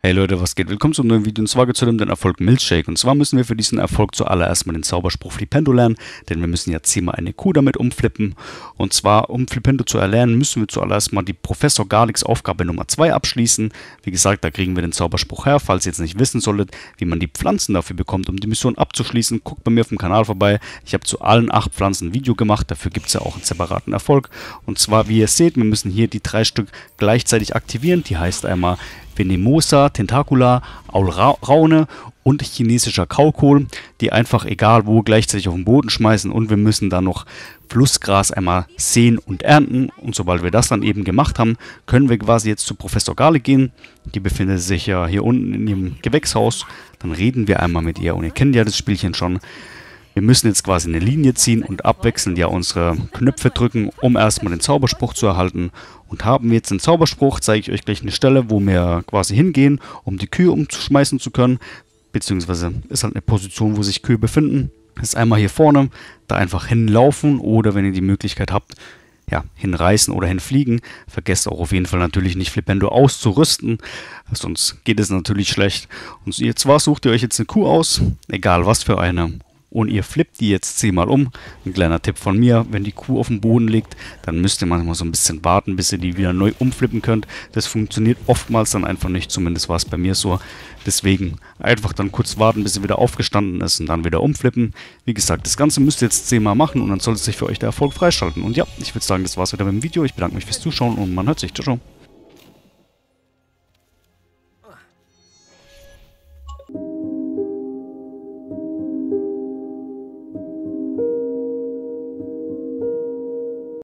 Hey Leute, was geht? Willkommen zu einem neuen Video und zwar geht es heute um den Erfolg Milchshake. Und zwar müssen wir für diesen Erfolg zuallererst mal den Zauberspruch Flipendo lernen, denn wir müssen ja zehnmal eine Kuh damit umflippen. Und zwar, um Flipendo zu erlernen, müssen wir zuallererst mal die Professor Garlics Aufgabe Nummer 2 abschließen. Wie gesagt, da kriegen wir den Zauberspruch her. Falls ihr jetzt nicht wissen solltet, wie man die Pflanzen dafür bekommt, um die Mission abzuschließen, guckt bei mir auf dem Kanal vorbei. Ich habe zu allen acht Pflanzen ein Video gemacht, dafür gibt es ja auch einen separaten Erfolg. Und zwar, wie ihr seht, wir müssen hier die drei Stück gleichzeitig aktivieren. Die heißt einmal Venemosa, Tentacula, Aulraune und chinesischer Kaukohl, die einfach egal wo gleichzeitig auf den Boden schmeißen und wir müssen dann noch Flussgras einmal sehen und ernten und sobald wir das dann eben gemacht haben, können wir quasi jetzt zu Professor Garlic gehen, die befindet sich ja hier unten in ihrem Gewächshaus, dann reden wir einmal mit ihr und ihr kennt ja das Spielchen schon, wir müssen jetzt quasi eine Linie ziehen und abwechselnd ja unsere Knöpfe drücken, um erstmal den Zauberspruch zu erhalten. Und haben wir jetzt den Zauberspruch, zeige ich euch gleich eine Stelle, wo wir quasi hingehen, um die Kühe umzuschmeißen zu können. Beziehungsweise ist halt eine Position, wo sich Kühe befinden. Das ist einmal hier vorne, da einfach hinlaufen oder wenn ihr die Möglichkeit habt, ja, hinreißen oder hinfliegen. Vergesst auch auf jeden Fall natürlich nicht Flipendo auszurüsten, sonst geht es natürlich schlecht. Und jetzt zwar sucht ihr euch jetzt eine Kuh aus, egal was für eine, und ihr flippt die jetzt zehnmal um. Ein kleiner Tipp von mir, wenn die Kuh auf dem Boden liegt, dann müsst ihr manchmal so ein bisschen warten, bis ihr die wieder neu umflippen könnt. Das funktioniert oftmals dann einfach nicht, zumindest war es bei mir so. Deswegen einfach dann kurz warten, bis sie wieder aufgestanden ist und dann wieder umflippen. Wie gesagt, das Ganze müsst ihr jetzt zehnmal machen und dann sollte sich für euch der Erfolg freischalten. Und ja, ich würde sagen, das war es wieder mit dem Video. Ich bedanke mich fürs Zuschauen und man hört sich. Ciao, ciao.